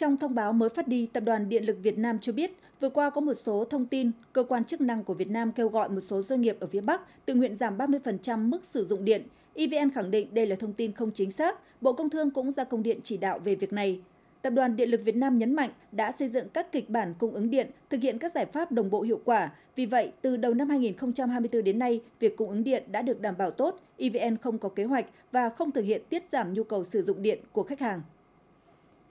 Trong thông báo mới phát đi, Tập đoàn Điện lực Việt Nam cho biết, vừa qua có một số thông tin, cơ quan chức năng của Việt Nam kêu gọi một số doanh nghiệp ở phía Bắc tự nguyện giảm 30% mức sử dụng điện. EVN khẳng định đây là thông tin không chính xác, Bộ Công Thương cũng ra công điện chỉ đạo về việc này. Tập đoàn Điện lực Việt Nam nhấn mạnh đã xây dựng các kịch bản cung ứng điện, thực hiện các giải pháp đồng bộ hiệu quả. Vì vậy, từ đầu năm 2024 đến nay, việc cung ứng điện đã được đảm bảo tốt, EVN không có kế hoạch và không thực hiện tiết giảm nhu cầu sử dụng điện của khách hàng.